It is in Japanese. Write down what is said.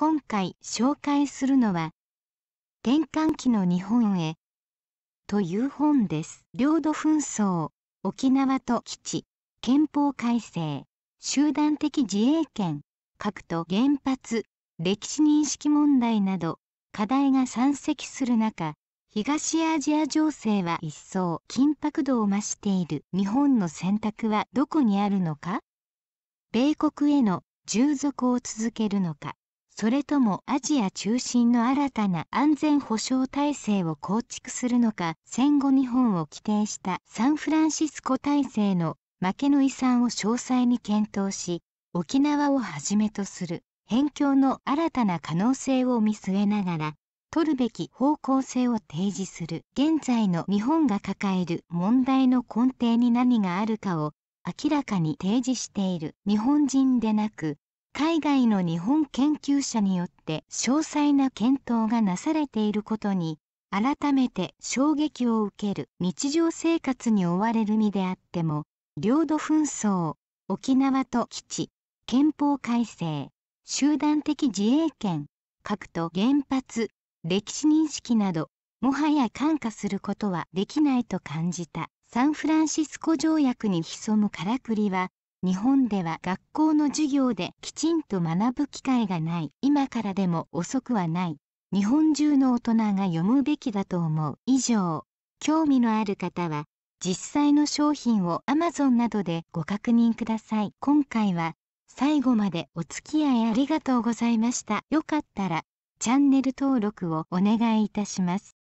今回紹介するのは、転換期の日本へという本です。領土紛争、沖縄と基地、憲法改正、集団的自衛権、核と原発、歴史認識問題など課題が山積する中、東アジア情勢は一層緊迫度を増している日本の選択はどこにあるのか米国への従属を続けるのかそれともアジア中心の新たな安全保障体制を構築するのか戦後日本を規定したサンフランシスコ体制の負けの遺産を詳細に検討し沖縄をはじめとする辺境の新たな可能性を見据えながら取るべき方向性を提示する現在の日本が抱える問題の根底に何があるかを明らかに提示している日本人でなく海外の日本研究者によって詳細な検討がなされていることに改めて衝撃を受ける日常生活に追われる身であっても領土紛争沖縄と基地憲法改正集団的自衛権核と原発歴史認識などもはや感化することはできないと感じたサンフランシスコ条約に潜むからくりは日本では学校の授業できちんと学ぶ機会がない今からでも遅くはない日本中の大人が読むべきだと思う以上興味のある方は実際の商品を Amazon などでご確認ください今回は最後までお付き合いありがとうございましたよかったらチャンネル登録をお願いいたします